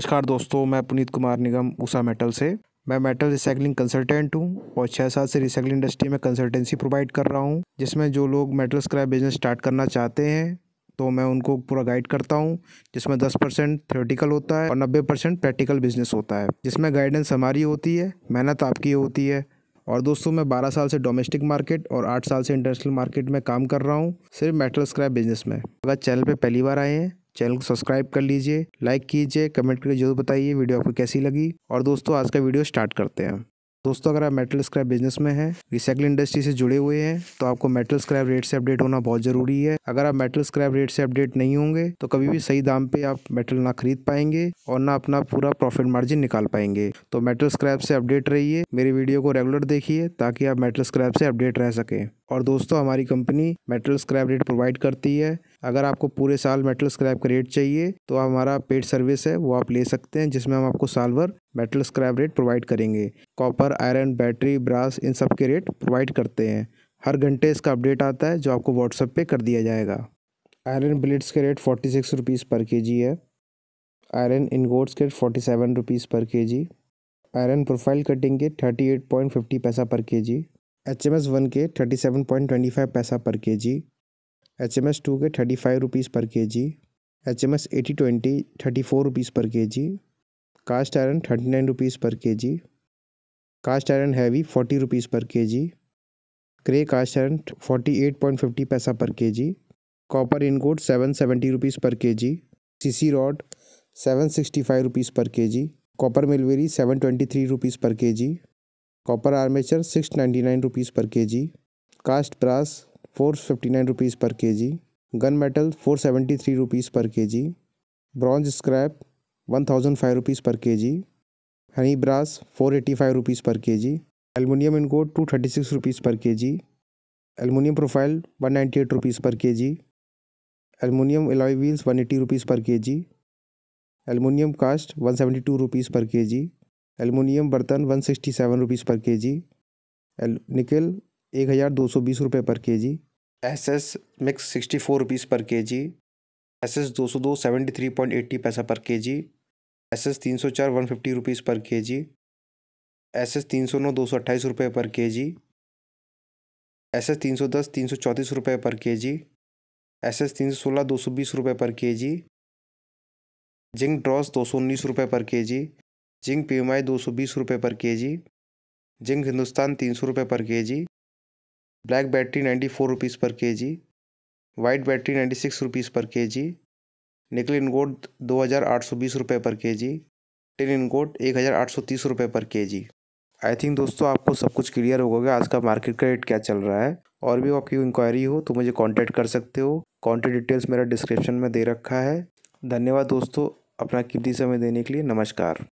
नमस्कार दोस्तों मैं पुनीत कुमार निगम उषा मेटल से मैं मेटल रिसाइकलिंग कंसल्टेंट हूँ और छः साल से रिसाइकलिंग इंडस्ट्री में कंसल्टेंसी प्रोवाइड कर रहा हूँ जिसमें जो लोग मेटल स्क्रैप बिजनेस स्टार्ट करना चाहते हैं तो मैं उनको पूरा गाइड करता हूँ जिसमें दस परसेंट थ्योरेटिकल होता है और नब्बे परसेंट प्रैक्टिकल बिजनेस होता है जिसमें गाइडेंस हमारी होती है मेहनत आपकी होती है और दोस्तों मैं बारह साल से डोमेस्टिक मार्केट और आठ साल से इंटरनेशनल मार्केट में काम कर रहा हूँ सिर्फ मेटल स्क्रैप बिजनेस में अगर चैनल पर पहली बार आए हैं चैनल को सब्सक्राइब कर लीजिए लाइक कीजिए कमेंट करके जरूर बताइए वीडियो आपको कैसी लगी और दोस्तों आज का वीडियो स्टार्ट करते हैं दोस्तों अगर आप मेटल स्क्रैप बिजनेस में हैं रिसाइकिल इंडस्ट्री से जुड़े हुए हैं तो आपको मेटल स्क्रैप रेट से अपडेट होना बहुत जरूरी है अगर आप मेटल स्क्रैप रेट से अपडेट नहीं होंगे तो कभी भी सही दाम पे आप मेटल ना खरीद पाएंगे और ना अपना पूरा प्रॉफिट मार्जिन निकाल पाएंगे तो मेटल स्क्रैप से अपडेट रहिए मेरी वीडियो को रेगुलर देखिए ताकि आप मेटल स्क्रैप से अपडेट रह सकें और दोस्तों हमारी company metal scrap rate provide करती है अगर आपको पूरे साल मेटल स्क्रैप का रेट चाहिए तो हमारा पेड सर्विस है वो आप ले सकते हैं जिसमें हम आपको साल भर मेटल स्क्रैप रेट प्रोवाइड करेंगे कॉपर आयरन बैटरी ब्रास इन सब के रेट प्रोवाइड करते हैं हर घंटे इसका अपडेट आता है जो आपको व्हाट्सएप पे कर दिया जाएगा आयरन ब्लेड्स के रेट फोर्टी सिक्स रुपीज़ पर के जी है आयरन इनगोट्स के रेट फोर्टी सेवन रुपीज़ पर K G iron profile cutting के थर्टी एट पॉइंट फिफ्टी पैसा पर K G H M S one के thirty seven point twenty five पैसा पर K G H M S two के thirty five rupees पर K G H M S eighty twenty thirty four rupees पर K G cast iron thirty nine rupees पर K G cast iron heavy forty rupees पर K G grey cast iron forty eight point fifty पैसा पर K G copper ingot seven seventy rupees पर K G C C rod seven sixty five rupees पर K G copper millberry seven twenty three rupees पर K G copper armature six ninety nine rupees पर K G cast brass four fifty nine rupees पर K G gun metal four seventy three rupees पर K G bronze scrap one thousand five rupees पर K G honey brass four eighty five rupees पर K G aluminium ingot two thirty six rupees पर K G aluminium profile one ninety eight rupees पर K G aluminium alloy wheels one eighty rupees पर K G aluminium cast one seventy two rupees पर K G aluminium बर्तन one sixty seven rupees पर K जी निकल एक हज़ार दो सौ बीस रुपये पर K G S S mix sixty four rupees पर के जी एस एस दो सौ दो सेवेंटी थ्री पॉइंट एट्टी पैसा पर के जी एस एस तीन सौ चार वन फिफ्टी रुपीज़ पर के जी एस एस तीन सौ नौ दो सौ अट्ठाईस रुपये पर के जी एस एस तीन सौ दस तीन सौ चौंतीस रुपये पर के जी एस एस तीन सौ सोलह दो सौ बीस रुपये पर के जी जिंक ड्रॉस दो सौ उन्नीस रुपये पर K G zinc P M I दो सौ बीस रुपये पर के जी जिंक हिंदुस्तान तीन सौ रुपये पर K G black battery ninety four rupees पर K G white battery ninety six rupees पर के जी निकल इनकोट दो हज़ार आठ सौ बीस रुपये पर के जी टिन इनकोट एक हज़ार आठ सौ तीस रुपये पर के जी आई थिंक दोस्तों आपको सब कुछ क्लियर होगा कि आज का मार्केट का रेट क्या चल रहा है और भी आपकी इंक्वायरी हो तो मुझे कॉन्टैक्ट कर सकते हो कॉन्टैक्ट डिटेल्स मेरा डिस्क्रिप्शन में दे रखा है धन्यवाद दोस्तों अपना कीमती समय देने के लिए नमस्कार